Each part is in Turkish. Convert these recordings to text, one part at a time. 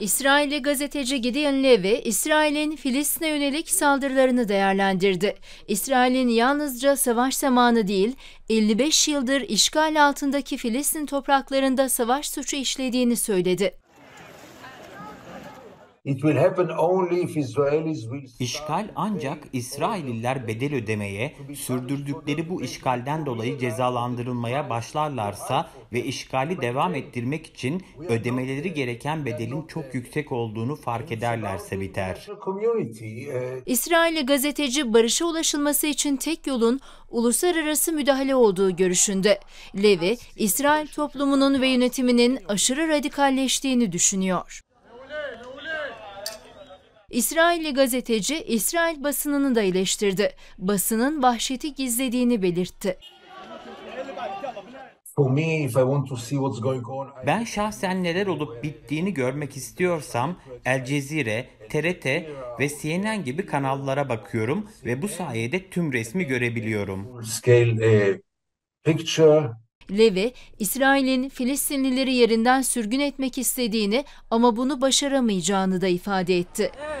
İsrailli gazeteci Gideon Levy, İsrail'in Filistin'e yönelik saldırılarını değerlendirdi. İsrail'in yalnızca savaş zamanı değil, 55 yıldır işgal altındaki Filistin topraklarında savaş suçu işlediğini söyledi. İşgal ancak İsrailliler bedel ödemeye, sürdürdükleri bu işgalden dolayı cezalandırılmaya başlarlarsa ve işgali devam ettirmek için ödemeleri gereken bedelin çok yüksek olduğunu fark ederlerse biter. İsrailli gazeteci barışa ulaşılması için tek yolun uluslararası müdahale olduğu görüşünde. Levi, İsrail toplumunun ve yönetiminin aşırı radikalleştiğini düşünüyor. İsrailli gazeteci İsrail basınını da eleştirdi. Basının vahşeti gizlediğini belirtti. Ben şahsen neler olup bittiğini görmek istiyorsam El Cezire, TRT ve CNN gibi kanallara bakıyorum ve bu sayede tüm resmi görebiliyorum. Levi, İsrail'in Filistinlileri yerinden sürgün etmek istediğini ama bunu başaramayacağını da ifade etti. Evet.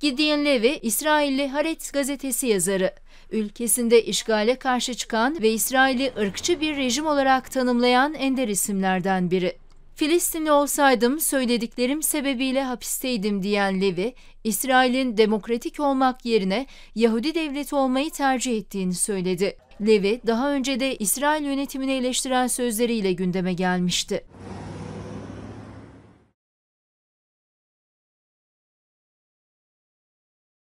Gideon Levy, İsrailli Haaretz gazetesi yazarı. Ülkesinde işgale karşı çıkan ve İsrail'i ırkçı bir rejim olarak tanımlayan ender isimlerden biri. Filistinli olsaydım söylediklerim sebebiyle hapisteydim diyen Levi, İsrail'in demokratik olmak yerine Yahudi devleti olmayı tercih ettiğini söyledi. Levi daha önce de İsrail yönetimini eleştiren sözleriyle gündeme gelmişti.